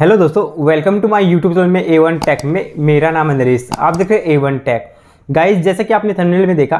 hello दोस्तों welcome to my YouTube channel में A one take में मेरा नाम है नरेश आप देख रहे हैं ए वन टेक गाइस जैसे कि आपने थंबनेल में देखा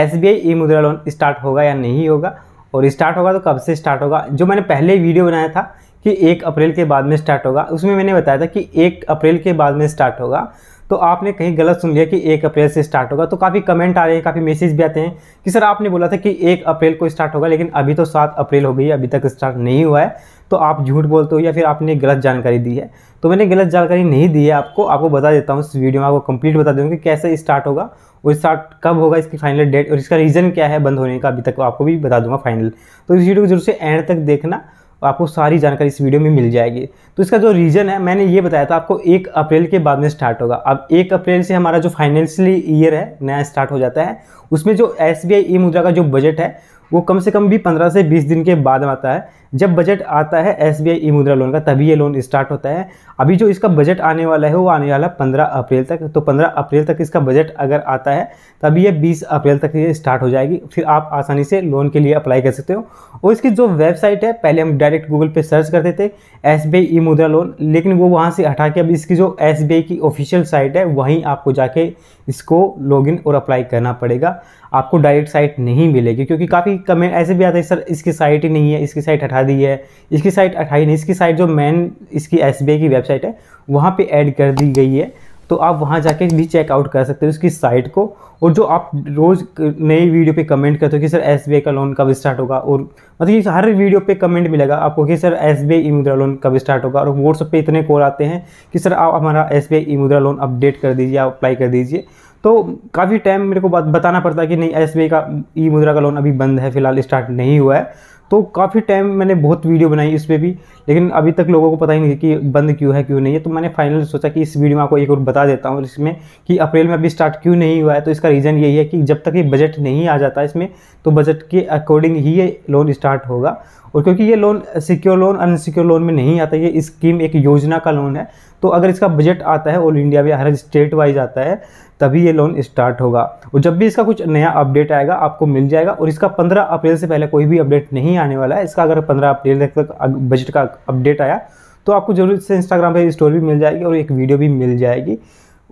एस बी आई ई मुद्रा लोन स्टार्ट होगा या नहीं होगा और स्टार्ट होगा तो कब से स्टार्ट होगा जो मैंने पहले वीडियो बनाया था कि एक अप्रैल के बाद में स्टार्ट होगा उसमें मैंने बताया था कि एक अप्रैल के बाद में स्टार्ट होगा तो आपने कहीं गलत सुन लिया कि एक अप्रैल से स्टार्ट होगा तो काफ़ी कमेंट आ रहे हैं काफ़ी मैसेज भी आते हैं कि सर आपने बोला था कि एक अप्रैल को स्टार्ट होगा लेकिन अभी तो सात अप्रैल हो गई है अभी तक स्टार्ट नहीं हुआ है तो आप झूठ बोलते हो या फिर आपने गलत जानकारी दी है तो मैंने गलत जानकारी नहीं दी है आपको आपको बता देता हूँ इस वीडियो में आपको कंप्लीट बता दूँगी कि कैसे स्टार्ट होगा और स्टार्ट कब होगा इसकी फाइनल डेट और इसका रीज़न क्या है बंद होने का अभी तक आपको भी बता दूंगा फाइनल तो इस वीडियो को जरूर से एंड तक देखना आपको सारी जानकारी इस वीडियो में मिल जाएगी तो इसका जो रीज़न है मैंने ये बताया था आपको एक अप्रैल के बाद में स्टार्ट होगा अब एक अप्रैल से हमारा जो फाइनेंशियली ईयर है नया स्टार्ट हो जाता है उसमें जो एस बी आई ई मुद्रा का जो बजट है वो कम से कम भी पंद्रह से बीस दिन के बाद आता है जब बजट आता है एस बी ई मुद्रा लोन का तभी ये लोन स्टार्ट होता है अभी जो इसका बजट आने वाला है वो आने वाला पंद्रह अप्रैल तक तो पंद्रह अप्रैल तक इसका बजट अगर आता है तभी ये बीस अप्रैल तक ये स्टार्ट हो जाएगी फिर आप आसानी से लोन के लिए अप्लाई कर सकते हो और इसकी जो वेबसाइट है पहले हम डायरेक्ट गूगल पर सर्च करते थे एस बी ई मुद्रा लोन लेकिन वो वहाँ से हटा के अब इसकी जो एस बी आई की ऑफिशियल साइट है वहीं आपको जाके इसको लॉगिन और अप्लाई करना पड़ेगा आपको डायरेक्ट साइट नहीं मिलेगी क्योंकि काफ़ी कमेंट ऐसे भी आते हैं सर इसकी साइट ही नहीं है इसकी साइट हटा दी है इसकी साइट हटाई नहीं इसकी साइट जो मेन इसकी एस की वेबसाइट है वहाँ पर ऐड कर दी गई है तो आप वहाँ जाके भी चेकआउट कर सकते हो उसकी साइट को और जो आप रोज़ नई वीडियो पे कमेंट करते हो कि सर एस का लोन कब स्टार्ट होगा और मतलब कि हर वीडियो पे कमेंट मिलेगा आपको कि सर एस बी आई मुद्रा लोन कब स्टार्ट होगा और व्हाट्सअप पे इतने कॉल आते हैं कि सर आप हमारा एस बी आई मुद्रा लोन अपडेट कर दीजिए आप अप्लाई कर दीजिए तो काफ़ी टाइम मेरे को बताना पड़ता है कि नहीं एस का ई मुद्रा का लोन अभी बंद है फिलहाल स्टार्ट नहीं हुआ है तो काफ़ी टाइम मैंने बहुत वीडियो बनाई इस पर भी लेकिन अभी तक लोगों को पता ही नहीं कि बंद क्यों है क्यों नहीं है तो मैंने फाइनल सोचा कि इस वीडियो में आपको एक और बता देता हूँ इसमें कि अप्रैल में अभी स्टार्ट क्यों नहीं हुआ है तो इसका रीज़न यही है कि जब तक ये बजट नहीं आ जाता इसमें तो बजट के अकॉर्डिंग ही ये लोन स्टार्ट होगा और क्योंकि ये loan secure loan unsecure loan में नहीं आता ये स्कीम एक योजना का लोन है तो अगर इसका बजट आता है ऑल इंडिया में हर स्टेट वाइज आता है तभी ये लोन स्टार्ट होगा और जब भी इसका कुछ नया अपडेट आएगा आपको मिल जाएगा और इसका पंद्रह अप्रैल से पहले कोई भी अपडेट नहीं आने वाला है इसका अगर पंद्रह अप्रैल तक बजट का अपडेट आया तो आपको जरूर इससे इंस्टाग्राम पर स्टोरी भी मिल जाएगी और एक वीडियो भी मिल जाएगी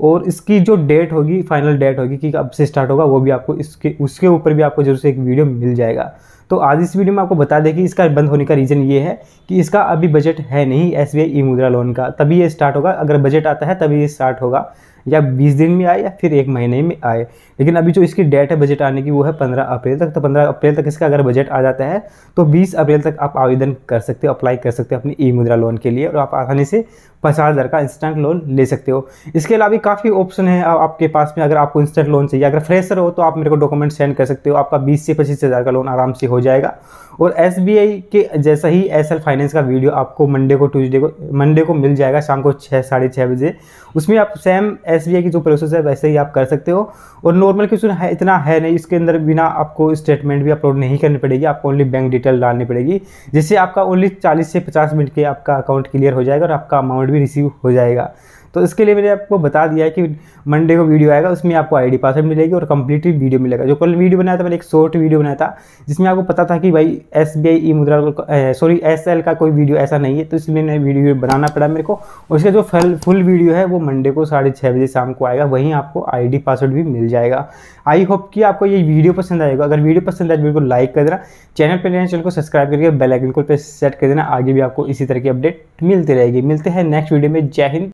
और इसकी जो डेट होगी फाइनल डेट होगी कि अब से स्टार्ट होगा वो भी आपको इसके उसके ऊपर भी आपको जरूर से एक वीडियो मिल जाएगा तो आज इस वीडियो में आपको बता दें कि इसका बंद होने का रीज़न ये है कि इसका अभी बजट है नहीं एस ई मुद्रा लोन का तभी ये स्टार्ट होगा अगर बजट आता है तभी ये स्टार्ट होगा या 20 दिन में आए या फिर एक महीने में आए लेकिन अभी जो इसकी डेट है बजट आने की वो है 15 अप्रैल तक तो 15 अप्रैल तक इसका अगर बजट आ जाता है तो 20 अप्रैल तक आप आवेदन कर सकते हो अप्लाई कर सकते हो अपनी ई मुद्रा लोन के लिए और आप आसानी से पचास हज़ार का इंस्टेंट लोन ले सकते हो इसके अलावा भी काफ़ी ऑप्शन है आपके पास में अगर आपको इंस्टेंट लोन चाहिए अगर फ्रेशर हो तो आप मेरे को डॉक्यूमेंट सेंड कर सकते हो आपका बीस से पच्चीस हज़ार का लोन आराम से हो हो जाएगा और एस के जैसा ही एस फाइनेंस का वीडियो आपको मंडे को ट्यूजडे को मंडे को मिल जाएगा शाम को छः साढ़े छः बजे उसमें आप सेम एस की जो प्रोसेस है वैसे ही आप कर सकते हो और नॉर्मल क्वेश्चन है इतना है नहीं इसके अंदर बिना आपको स्टेटमेंट भी अपलोड नहीं करनी पड़ेगी आपको ओनली बैंक डिटेल डालनी पड़ेगी जिससे आपका ओनली चालीस से पचास मिनट के आपका अकाउंट क्लियर हो जाएगा और आपका अमाउंट भी रिसीव हो जाएगा तो इसके लिए मैंने आपको बता दिया है कि मंडे को वीडियो आएगा उसमें आपको आईडी पासवर्ड मिलेगी और कंप्लीटली वीडियो मिलेगा जो कल वीडियो बनाया था मैंने एक शॉर्ट वीडियो बनाया था जिसमें आपको पता था कि भाई एस बी आई ई मुद्रा सॉरी एस एल का कोई वीडियो ऐसा नहीं है तो इसलिए मैंने वीडियो बनाना पड़ा मेरे को और इसका जो फल फुल वीडियो है वो मंडे को साढ़े छः बजे शाम को आएगा वहीं आपको आई पासवर्ड भी मिल जाएगा आई होप कि आपको ये वीडियो पसंद आएगा अगर वीडियो पसंद आए तो बिल्कुल लाइक कर देना चैनल पर चैनल को सब्सक्राइब करके बेल आइकन को सेट कर देना आगे भी आपको इसी तरह की अपडेट मिलती रहेगी मिलते हैं नेक्स्ट वीडियो में जय हिंद